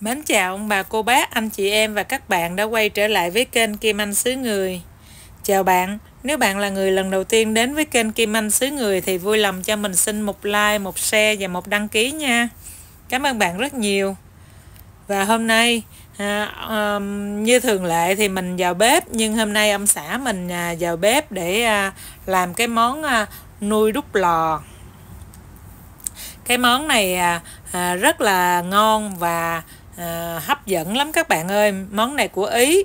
Mến chào ông bà cô bác, anh chị em và các bạn đã quay trở lại với kênh Kim Anh xứ Người. Chào bạn, nếu bạn là người lần đầu tiên đến với kênh Kim Anh xứ Người thì vui lòng cho mình xin một like, một share và một đăng ký nha. Cảm ơn bạn rất nhiều. Và hôm nay, à, à, như thường lệ thì mình vào bếp, nhưng hôm nay ông xã mình à, vào bếp để à, làm cái món à, nuôi đúc lò. Cái món này à, à, rất là ngon và Ờ, hấp dẫn lắm các bạn ơi món này của ý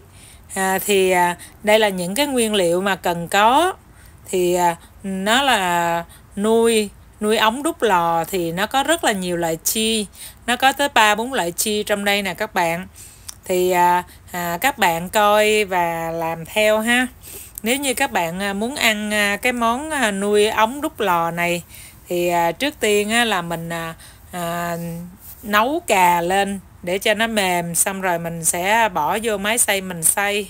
à, thì à, đây là những cái nguyên liệu mà cần có thì à, nó là nuôi nuôi ống đúc lò thì nó có rất là nhiều loại chi nó có tới ba bốn loại chi trong đây nè các bạn thì à, à, các bạn coi và làm theo ha nếu như các bạn à, muốn ăn à, cái món à, nuôi ống đúc lò này thì trước tiên là mình nấu cà lên để cho nó mềm xong rồi mình sẽ bỏ vô máy xay mình xay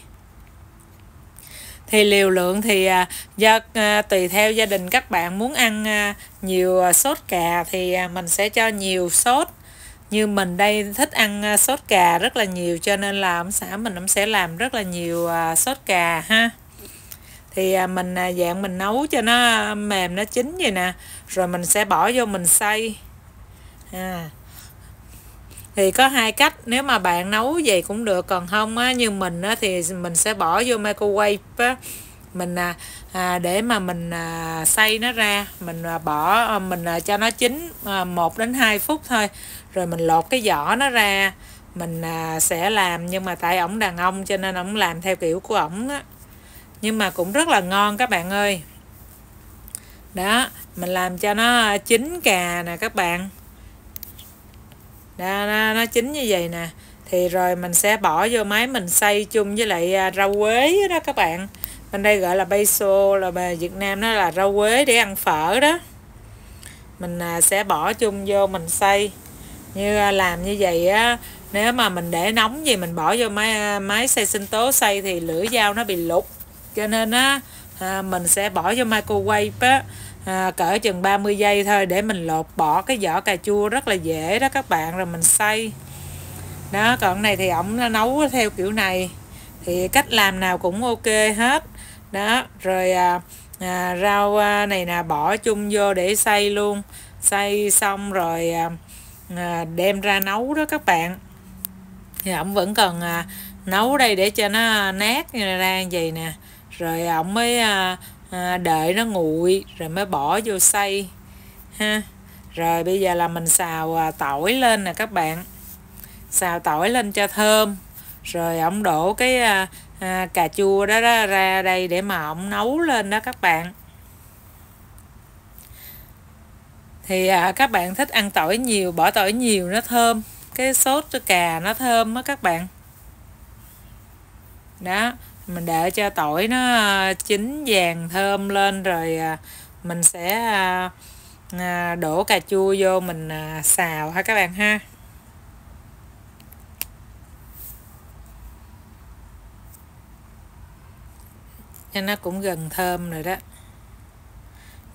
thì liều lượng thì à, do à, tùy theo gia đình các bạn muốn ăn à, nhiều sốt cà thì mình sẽ cho nhiều sốt như mình đây thích ăn sốt cà rất là nhiều cho nên là ông xã mình cũng sẽ làm rất là nhiều sốt cà ha thì mình dạng mình nấu cho nó mềm nó chín vậy nè rồi mình sẽ bỏ vô mình xay à thì có hai cách nếu mà bạn nấu vậy cũng được còn không á, như mình á, thì mình sẽ bỏ vô microwave á, mình à, à để mà mình à, xay nó ra mình à, bỏ ờ, mình à, cho nó chín à, ờ, 1 đến 2 phút thôi rồi mình lột cái vỏ nó ra mình à, sẽ làm nhưng mà tại ổng đàn ông cho nên ổng làm theo kiểu của ổng á nhưng mà cũng rất là ngon các bạn ơi đó mình làm cho nó ờ, chín cà nè các bạn đó, nó, nó chín như vậy nè thì rồi mình sẽ bỏ vô máy mình xay chung với lại à, rau quế đó các bạn bên đây gọi là basil là về Việt Nam nó là rau quế để ăn phở đó mình à, sẽ bỏ chung vô mình xay như à, làm như vậy á nếu mà mình để nóng gì mình bỏ vô máy máy xay sinh tố xay thì lưỡi dao nó bị lục cho nên á mình sẽ bỏ vô microwave á à, cỡ chừng 30 giây thôi để mình lột bỏ cái vỏ cà chua rất là dễ đó các bạn rồi mình xay đó còn này thì ổng nấu theo kiểu này thì cách làm nào cũng ok hết đó rồi à, à, rau à, này nè bỏ chung vô để xay luôn xay xong rồi à, à, đem ra nấu đó các bạn thì ổng vẫn cần à, nấu đây để cho nó nát ra như vậy nè rồi ổng mới à, à, đợi nó nguội rồi mới bỏ vô xay ha rồi bây giờ là mình xào à, tỏi lên nè các bạn xào tỏi lên cho thơm rồi ổng đổ cái à, à, cà chua đó, đó ra đây để mà ổng nấu lên đó các bạn thì à, các bạn thích ăn tỏi nhiều bỏ tỏi nhiều nó thơm cái sốt cho cà nó thơm đó các bạn đó mình để cho tỏi nó ờ, chín vàng thơm lên rồi ờ, mình sẽ ờ, đổ cà chua vô mình xào ha các bạn ha cho nó cũng gần thơm rồi đó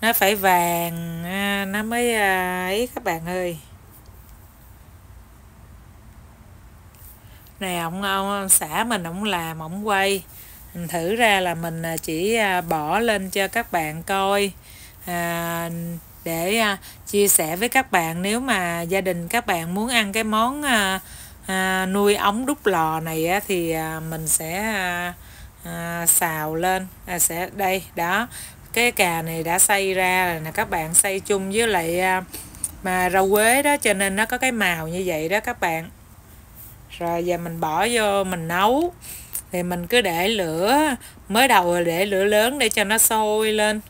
nó phải vàng nó mới ấy các bạn ơi này ông, ông xã mình ông làm ông quay thử ra là mình à, chỉ à, bỏ lên cho các bạn coi à, để à, chia sẻ với các bạn nếu mà gia đình các bạn muốn ăn cái món à, à, nuôi ống đúc lò này á, thì à, mình sẽ à, à, xào lên à, sẽ đây đó cái cà này đã xay ra rồi nè các bạn xay chung với lại à, mà rau quế đó cho nên nó có cái màu như vậy đó các bạn rồi giờ mình bỏ vô mình nấu thì mình cứ để lửa mới đầu là để lửa lớn để cho nó sôi lên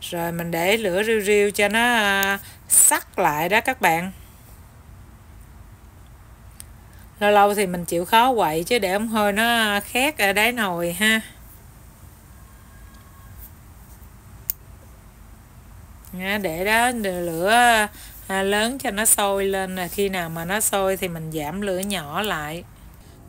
rồi mình để lửa riu riu cho nó à, sắc lại đó các bạn lâu lâu thì mình chịu khó quậy chứ để ống hơi nó à, khét ở đáy nồi ha để đó để lửa à, lớn cho nó sôi lên là khi nào mà nó sôi thì mình giảm lửa nhỏ lại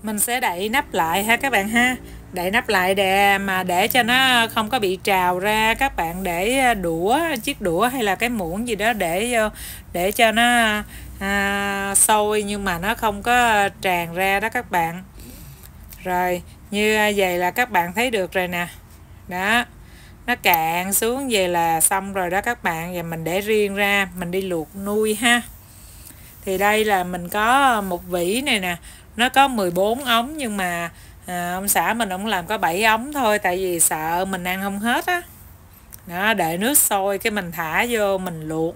mình sẽ đậy nắp lại ha các bạn ha đậy nắp lại để mà để cho nó không có bị trào ra các bạn để à, đũa chiếc đũa hay là cái muỗng gì đó để vô để cho nó à, sôi nhưng mà nó không có tràn ra đó các bạn rồi như à, vậy là các bạn thấy được rồi nè đó nó cạn xuống về là xong rồi đó các bạn và mình để riêng ra mình đi luộc nuôi ha thì đây là mình có một vỉ này nè nó có 14 ống nhưng mà à, ông xã mình ông làm có 7 ống thôi tại vì sợ mình ăn không hết á đó để nước sôi cái mình thả vô mình luộc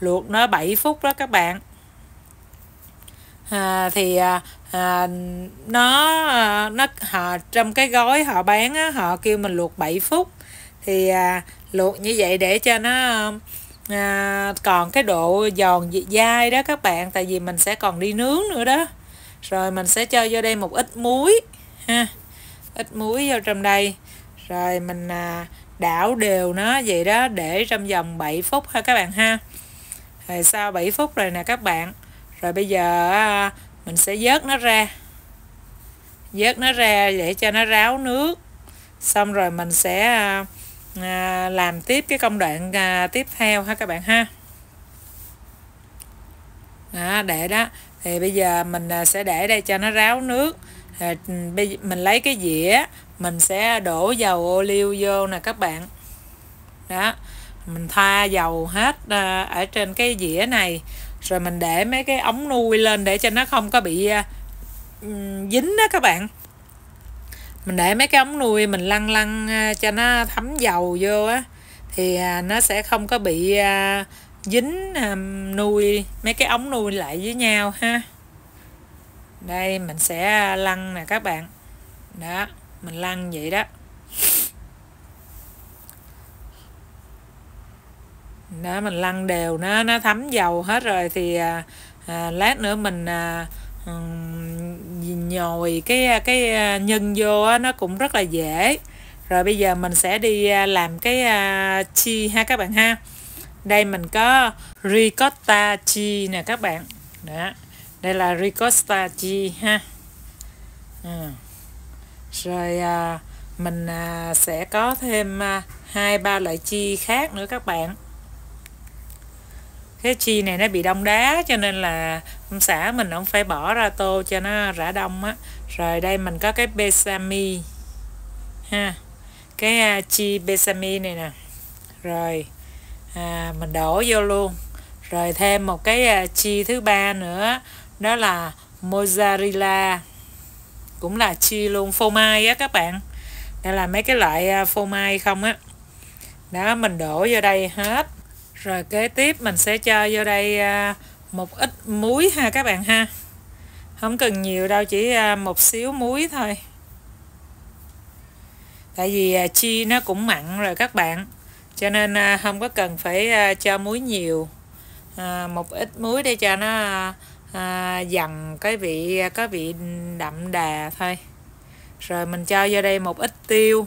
luộc nó 7 phút đó các bạn à, thì à, à nó à, nó họ trong cái gói họ bán á, họ kêu mình luộc 7 phút thì à, luộc như vậy để cho nó à, còn cái độ giòn dai đó các bạn tại vì mình sẽ còn đi nướng nữa đó rồi mình sẽ cho vô đây một ít muối ha ít muối vô trong đây rồi mình à, đảo đều nó vậy đó để trong vòng 7 phút ha các bạn ha rồi sau 7 phút rồi nè các bạn rồi bây giờ à, mình sẽ vớt nó ra vớt nó ra để cho nó ráo nước xong rồi mình sẽ à, à, làm tiếp cái công đoạn à, tiếp theo ha các bạn ha à, để đó thì bây giờ mình à, sẽ để đây cho nó ráo nước à, mình lấy cái dĩa mình sẽ đổ dầu ô liu vô nè các bạn đó mình thoa dầu hết à, ở trên cái dĩa này rồi mình để mấy cái ống nuôi lên để cho nó không có bị à, ừ, dính đó các bạn mình để mấy cái ống nuôi mình lăn lăn à, cho nó thấm dầu vô á thì à, nó sẽ không có bị à, dính nuôi mấy cái ống nuôi lại với nhau ha đây mình sẽ lăn nè các bạn đó mình lăn vậy đó đó mình lăn đều nó nó thấm dầu hết rồi thì à, lát nữa mình à, nhồi cái cái nhân vô nó cũng rất là dễ rồi bây giờ mình sẽ đi làm cái chi ha các bạn ha đây mình có ricotta chi nè các bạn đó đây là ricotta chi ha ừ. à. rồi mình à, sẽ có thêm à, hai ba loại chi khác nữa các bạn cái chi này nó bị đông đá cho nên là ông xã mình không phải bỏ ra tô cho nó rã đông á rồi đây mình có cái besami ha cái à, chi besami này nè rồi à, mình đổ vô luôn rồi thêm một cái à, chi thứ ba nữa đó là mozzarella cũng là chi luôn phô mai á các bạn đây là mấy cái loại à, phô mai không á đó mình đổ vô đây hết rồi kế tiếp mình sẽ cho vô đây à, một ít muối ha các bạn ha không cần nhiều đâu chỉ à, một xíu muối thôi tại vì à, chi nó cũng mặn rồi các bạn cho nên không có cần phải cho muối nhiều một ít muối để cho nó à, dằn cái vị có vị đậm đà thôi rồi mình cho vô đây một ít tiêu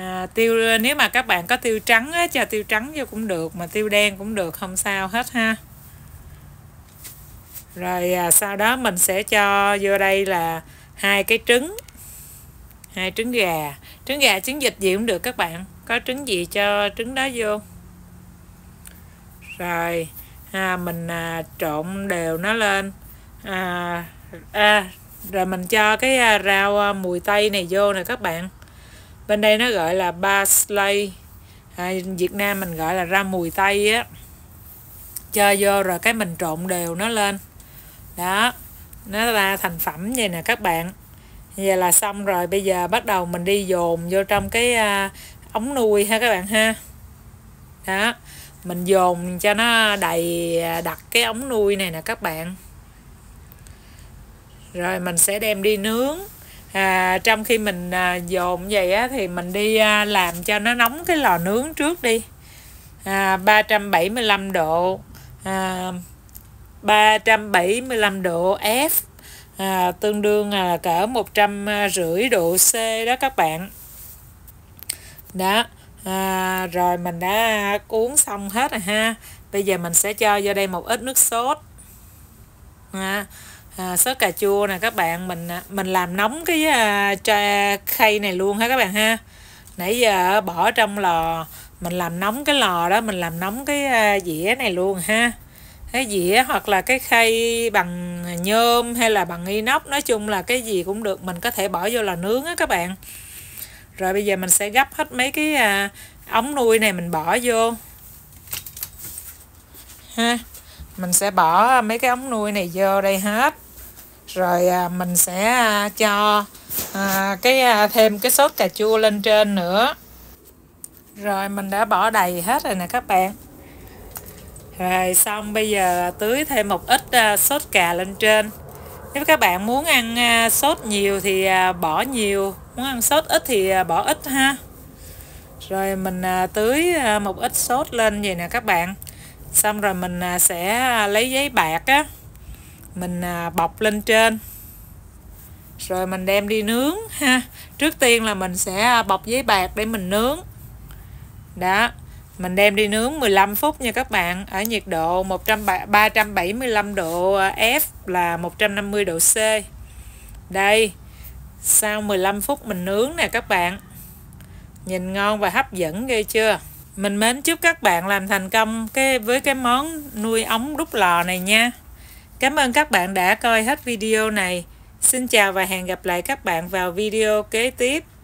à, tiêu nếu mà các bạn có tiêu trắng á, cho tiêu trắng vô cũng được mà tiêu đen cũng được không sao hết ha rồi à, sau đó mình sẽ cho vô đây là hai cái trứng hai trứng gà trứng gà trứng vịt gì cũng được các bạn có trứng gì cho trứng đó vô rồi à, mình à, trộn đều nó lên à, à, rồi mình cho cái à, rau à, mùi tây này vô nè các bạn bên đây nó gọi là ba slay à, Việt Nam mình gọi là ra mùi tây á cho vô rồi cái mình trộn đều nó lên đó nó ra thành phẩm vậy nè các bạn vậy là xong rồi bây giờ bắt đầu mình đi dồn vô trong cái à, ống nuôi ha các bạn ha đó mình dồn cho nó đầy à, đặt cái ống nuôi này nè các bạn rồi mình sẽ đem đi nướng à, trong khi mình à, dồn vậy á, thì mình đi à, làm cho nó nóng cái lò nướng trước đi à, 375 độ à, 375 độ F à, tương đương là cỡ 150 độ C đó các bạn đó à, rồi mình đã cuốn xong hết rồi ha bây giờ mình sẽ cho vô đây một ít nước sốt à, à, sớ cà chua nè các bạn mình à, mình làm nóng cái à, tra khay này luôn ha các bạn ha nãy giờ bỏ trong lò mình làm nóng cái lò đó mình làm nóng cái à, dĩa này luôn ha cái dĩa hoặc là cái khay bằng nhôm hay là bằng inox nói chung là cái gì cũng được mình có thể bỏ vô là nướng á các bạn rồi bây giờ mình sẽ gấp hết mấy cái à, ống nuôi này mình bỏ vô ha mình sẽ bỏ mấy cái ống nuôi này vô đây hết rồi à, mình sẽ à, cho à, cái thêm cái sốt cà chua lên trên nữa rồi mình đã bỏ đầy hết rồi nè các bạn rồi xong bây giờ tưới thêm một ít sốt cà lên trên nếu các bạn muốn ăn sốt nhiều thì bỏ nhiều muốn ăn sốt ít thì bỏ ít ha rồi mình tưới một ít sốt lên vậy nè các bạn xong rồi mình sẽ lấy giấy bạc á mình à, bọc lên trên rồi mình đem đi nướng ha trước tiên là mình sẽ à, bọc giấy bạc để mình nướng đó mình đem đi nướng 15 phút nha các bạn ở nhiệt độ 100, 375 độ F là 150 độ C đây sau 15 phút mình nướng nè các bạn nhìn ngon và hấp dẫn ghê chưa mình mến chúc các bạn làm thành công cái với cái món nuôi ống đúc lò này nha Cảm ơn các bạn đã coi hết video này. Xin chào và hẹn gặp lại các bạn vào video kế tiếp.